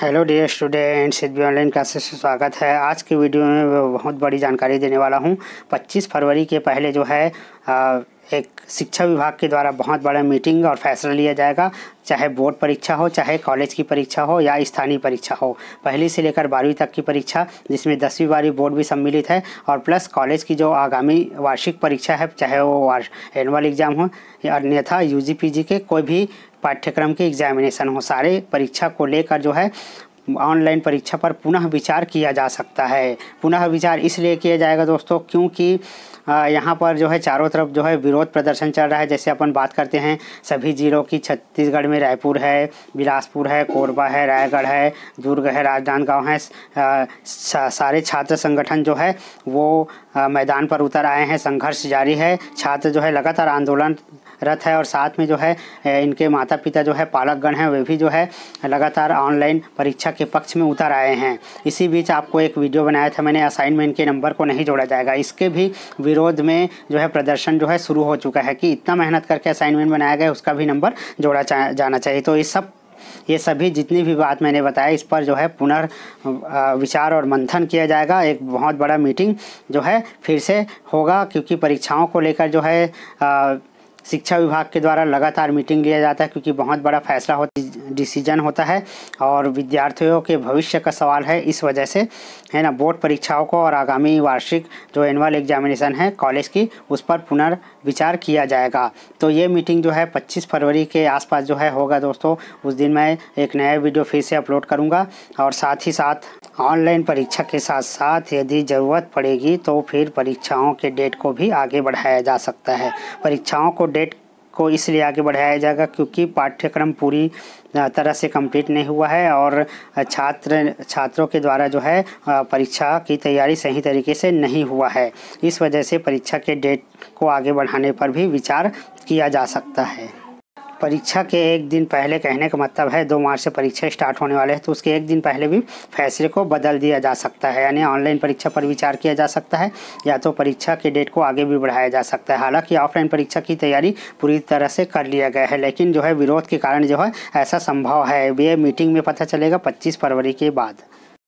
hello dear students H online classes से स्वागत है आज की वीडियो में बहुत बड़ी जानकारी देने वाला हूं 25 फरवरी के पहले जो है एक शिक्षा विभाग के द्वारा बहुत बड़ा मीटिंग और फैसला लिया जाएगा चाहे बोर्ड परीक्षा हो चाहे कॉलेज की परीक्षा हो या स्थानीय परीक्षा हो पहली से लेकर बारहवीं तक की परीक्षा जिसमें दसवीं बारहवीं बोर्ड भी सम्मिलित है और प्लस कॉलेज की जो आगामी वार्षिक परीक्षा है चाहे वो एनुअल एग्ज़ाम हो या अन्यथा यू जी के कोई भी पाठ्यक्रम के एग्जामिनेशन हो सारे परीक्षा को लेकर जो है ऑनलाइन परीक्षा पर पुनः विचार किया जा सकता है पुनः विचार इसलिए किया जाएगा दोस्तों क्योंकि यहाँ पर जो है चारों तरफ जो है विरोध प्रदर्शन चल रहा है जैसे अपन बात करते हैं सभी जिलों की छत्तीसगढ़ में रायपुर है बिलासपुर है कोरबा है रायगढ़ है दुर्ग है राजनांदगांव है सारे छात्र संगठन जो है वो मैदान पर उतर आए हैं संघर्ष जारी है छात्र जो है लगातार आंदोलन रत है और साथ में जो है इनके माता पिता जो है पालकगण हैं वे भी जो है लगातार ऑनलाइन परीक्षा के पक्ष में उतर आए हैं इसी बीच आपको एक वीडियो बनाया था मैंने असाइनमेंट के नंबर को नहीं जोड़ा जाएगा इसके भी विरोध में जो है प्रदर्शन जो है शुरू हो चुका है कि इतना मेहनत करके असाइनमेंट बनाया गया उसका भी नंबर जोड़ा जाना चाहिए तो इस सब ये सभी जितनी भी बात मैंने बताया इस पर जो है पुनर् विचार और मंथन किया जाएगा एक बहुत बड़ा मीटिंग जो है फिर से होगा क्योंकि परीक्षाओं को लेकर जो है शिक्षा विभाग के द्वारा लगातार मीटिंग लिया जाता है क्योंकि बहुत बड़ा फैसला हो डिसीजन होता है और विद्यार्थियों के भविष्य का सवाल है इस वजह से है ना बोर्ड परीक्षाओं को और आगामी वार्षिक जो एनुअल एग्जामिनेशन है कॉलेज की उस पर पुनर्विचार किया जाएगा तो ये मीटिंग जो है पच्चीस फरवरी के आसपास जो है होगा दोस्तों उस दिन मैं एक नया वीडियो फिर से अपलोड करूँगा और साथ ही साथ ऑनलाइन परीक्षा के साथ साथ यदि ज़रूरत पड़ेगी तो फिर परीक्षाओं के डेट को भी आगे बढ़ाया जा सकता है परीक्षाओं को अपडेट को इसलिए आगे बढ़ाया जाएगा क्योंकि पाठ्यक्रम पूरी तरह से कंप्लीट नहीं हुआ है और छात्र छात्रों के द्वारा जो है परीक्षा की तैयारी सही तरीके से नहीं हुआ है इस वजह से परीक्षा के डेट को आगे बढ़ाने पर भी विचार किया जा सकता है परीक्षा के एक दिन पहले कहने का मतलब है दो मार्च से परीक्षा स्टार्ट होने वाले हैं तो उसके एक दिन पहले भी फैसले को बदल दिया जा सकता है यानी ऑनलाइन परीक्षा पर विचार किया जा सकता है या तो परीक्षा के डेट को आगे भी बढ़ाया जा सकता है हालांकि ऑफलाइन परीक्षा की तैयारी पूरी तरह से कर लिया गया है लेकिन जो है विरोध के कारण जो है ऐसा संभव है ये मीटिंग में पता चलेगा पच्चीस फरवरी के बाद